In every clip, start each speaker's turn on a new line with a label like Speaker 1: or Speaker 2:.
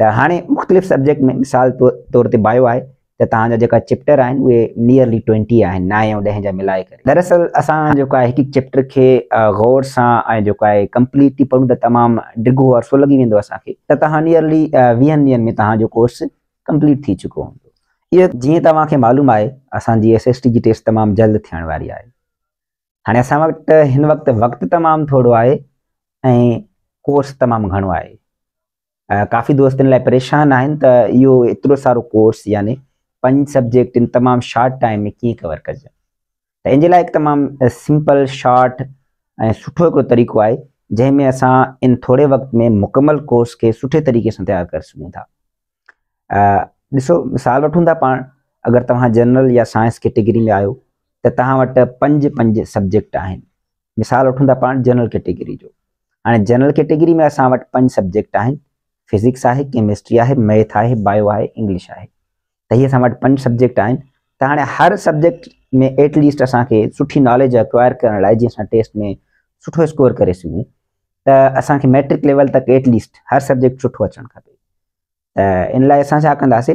Speaker 1: त हाणे मुख़्तलिफ़ सब्जेक्ट में मिसाल तो तौर ते बायो आहे त तव्हांजा जेका चैप्टर आहिनि उहे नियरली ट्वेंटी आहिनि नाए ऐं ॾहें जा मिलाए करे दरअसल असां जेको आहे हिकु हिकु चैप्टर खे गौर सां ऐं जेको आहे कंप्लीट थी पढ़ूं त तमामु डिघो अरसो लॻी वेंदो असांखे त तव्हां नियरली वीहनि ॾींहंनि में तव्हांजो कोर्स कंप्लीट थी चुको हूंदो इहो जीअं तव्हांखे मालूम आहे असांजी एस एस टी जी टेस्ट तमामु जल्द थियण वारी आहे हाणे असां वटि हिन वक़्तु वक़्तु तमामु थोरो आहे ऐं कोर्स तमामु घणो आहे काफ़ी दोस्तनि लाइ परेशान आहिनि त इहो एतिरो सारो कोर्स याने पंज सब्जेक्ट इन तमामु शॉट टाइम में कीअं कवर कजनि त इन जे लाइ हिकु तमामु सिंपल शॉट ऐं सुठो हिकिड़ो तरीक़ो आहे जंहिंमें असां इन थोरे वक़्त में मुकमल कोर्स खे सुठे तरीक़े सां तयारु करे सघूं था ॾिसो मिसाल वठूं था पाण अगरि तव्हां जनरल या साइंस कैटेगरी में आहियो त तव्हां वटि पंज पंज सब्जेक्ट आहिनि मिसाल वठूं था पाण जनरल कैटेगरी जो हाणे जनरल कैटेगरी में असां वटि पंज सब्जेक्ट आहिनि फिज़िक्स आहे केमिस्ट्री आहे मैथ आहे बायो आहे इंग्लिश आहे त हीअ असां वटि पंज सब्जेक्ट आहिनि त हाणे हर सब्जेक्ट में एटलीस्ट असांखे सुठी नॉलेज अक्वायर करण लाइ जीअं असां टेस्ट में सुठो स्कोर करे सघूं त असांखे मैट्रिक लेवल तक एटलीस्ट हर सब्जेक्ट सुठो अचणु खपे त इन लाइ असां छा कंदासीं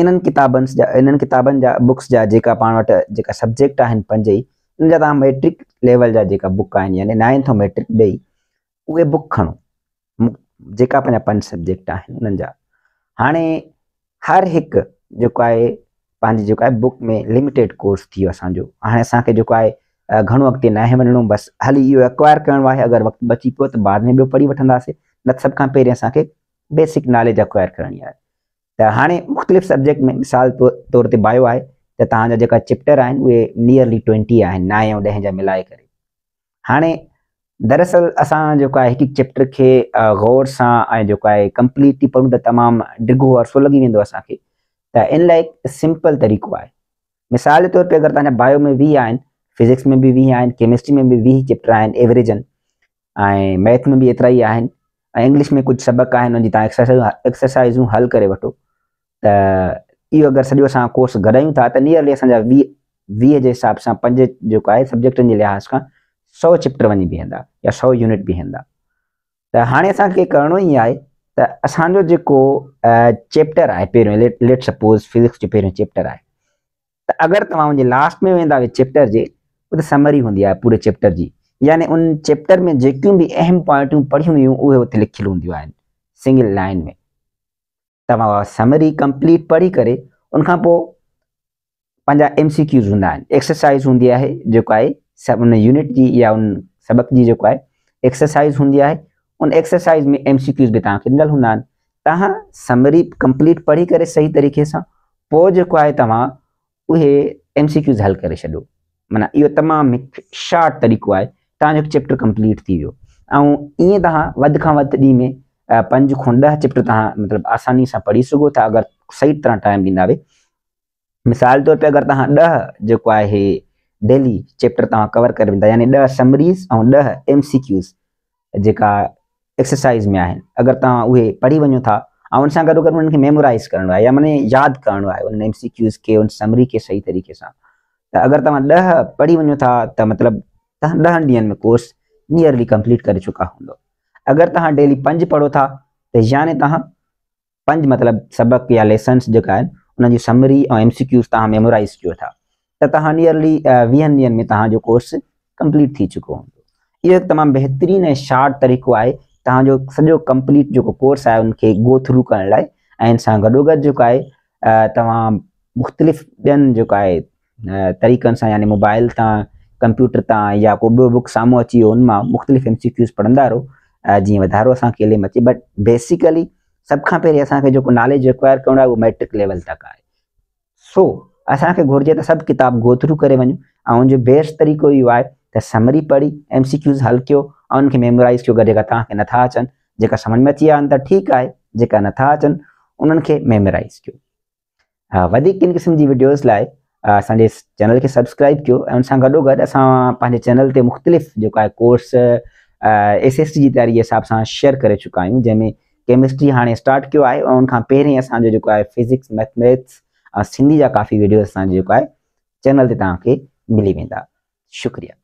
Speaker 1: इन्हनि किताबनि जा इन्हनि किताबनि जा बुक्स जा जेका पाण वटि जेका सब्जेक्ट आहिनि पंज ई उन जा तव्हां मैट्रिक लेवल जा जेका बुक आहिनि यानी नाइंथ ऐं मैट्रिक ॿई उहे बुक खणो जेका पंहिंजा पंज सब्जेक्ट आहिनि उन्हनि जा हाणे हर हिकु जेको आहे पंहिंजी जेको आहे बुक में लिमिटेड कोर्स थी वियो असांजो हाणे असांखे जेको आहे घणो अॻिते न आहे वञिणो बसि हली इहो एक्वायर करिणो आहे अगरि वक़्तु बची पियो त बाद में ॿियो पढ़ी वठंदासीं न सभु खां पहिरीं असांखे बेसिक नॉलेज एक्वायर करणी आहे त हाणे मुख़्तलिफ़ सब्जेक्ट में मिसाल तौर ते बायो आहे त तव्हांजा जेका चैप्टर आहिनि उहे नियरली ट्वेंटी आहिनि ऐं ॾहें जा मिलाए करे हाणे दरअसल असां जेको चैप्टर के गौर से कंप्लीटली पढ़ू त तमामु ढिघो अरसो लगी वो असांखे इन लाइक सिंपल तरीक़ो है मिसाल तौर पर अगर तायो बायो में वी आज फिज़िक्स में भी वी आज केमिस्ट्री में भी वी चैप्टर एवरेजन मैथ में भी एतरा ही आहिनि इंग्लिश में कुछ सबक़ है उनकी तव्हां एक्सरसाइज हल कर वो तो अगर अगरि कोर्स गॾायूं था नियरली असा वी वी के हिसाब से पंज जो है सब्जेक्ट के लिहाज़ का सौ चैप्टर वही बीहंदा या सौ यूनिट बीहंदा तो हाँ अस करो ई आहे तो असो जो चैप्टर है पे लेट सपोज़ फिज़िक्स जो पे चैप्टर आहे त अगरि तव्हांजे लास्ट में वेंदा चैप्टर के उते समरी होंगी है पूरे चैप्टर की यानी उन चैप्टर में जो भी अहम पॉइंटियूं पढ़ी हुई उहे हुते लिखियलु सिंगल लाइन में तमरी कंप्लीट पढ़ी कर उनखां पोइ पंहिंजा एमसीक्यूज़ हूँ एक्सरसाइज़ होंगी है जो है उन यूनिट जी या उन सबक जी जो है एक्सरसाइज़ होंगी है उन एक्सरसाइज़ में एम सी क्यूज़ भी तव्हांखे ॾिनल हूंदा समरी कंप्लीट पढ़ी करे सही तरीक़े से पोइ जो है तव्हां एम सी क्यूज़ हल कर छो माना यो तमाम एक शॉर्ट तरीक़ो है तव्हांजो चैप्टर कंप्लीट थी वो ऐं ईअं खां में पंज खो दह चैप्टर तुम मतलब आसानी से पढ़ी सो अगर सही तरह टाइम ॾींदा मिसाल तौर पर अगर तह जो है डेली चैप्टर तव्हां कवर करे वेंदा यानी ॾह समरीज़ ऐं ॾह एमसीक्यूज़ जेका एक्सरसाइज़ में आहिनि अगरि तव्हां उहे पढ़ी वञो था ऐं हुन सां गॾो गॾु उन्हनि खे मेमोराइज़ करिणो आहे या माने यादि करिणो आहे उन एमसीक्यूज़ खे उन समरी खे सही तरीक़े सां त अगरि तव्हां ॾह पढ़ी वञो था त मतिलबु तव्हां ॾहनि ॾींहंनि में कोर्स नियरली कंप्लीट करे चुका हूंदो अगरि तव्हां डेली पंज पढ़ो था त याने तव्हां पंज मतिलबु सबक़ या लेसन्स जेका आहिनि उन्हनि जी समरी ऐं एमसीक्यूज़ तव्हां मेमोराइज़ कयो था त नियरली वीहनि ॾींहंनि में तव्हांजो कोर्स कंप्लीट थी चुको हूंदो इहो हिकु तमामु बहितरीनु ऐं शार्ट तरीक़ो आहे तव्हांजो सॼो कंप्लीट जेको कोर्स आहे उनखे गो थ्रू करण लाइ ऐं इन सां गॾोगॾु जेको आहे तव्हां मुख़्तलिफ़ ॿियनि जेको आहे तरीक़नि सां यानी मोबाइल तां कंप्यूटर तां या को ॿियो बुक साम्हूं अची वियो उन मां मुख़्तलिफ़ एम सी क्यूज़ पढ़ंदा रहो जीअं वाधारो असांखे इलेम अचे बट बेसिकली सभ खां पहिरीं असांखे जेको नॉलेज एक्वायर करिणो आहे उहो मैट्रिक लेवल तक आहे सो so, असा के घुर्ज तो सब किताब गोथरू कर वञूं और जो बेस्ट तरीक़ो यो आहे तो समरी पढ़ी एम सी क्यूज़ हल कर और उनके मेमोराइज़ कर गॾु अगरि तव्हांखे नथा अचनि जेका समझ में अची आन आहिनि त ठीकु आहे जेका नथा अचनि मेमोराइज़ कर वधीक किन क़िस्म की वीडियोज़ लाइ असांजे चैनल के सब्सक्राइब कर उन गडो गड असां चैनल ते मुख़्तलिफ़ जो आहे कोर्स एस एस टी की तैयारी हिसाब से शेयर कर चुका आहियूं जंहिंमें केमिस्ट्री हाँ स्टार्ट किया है ऐं पे असो फिज़िक्स मैथमेटिक्स सिंधी जहाँ काफ़ी वीडियो असो है चैनल से तक मिली वा शुक्रिया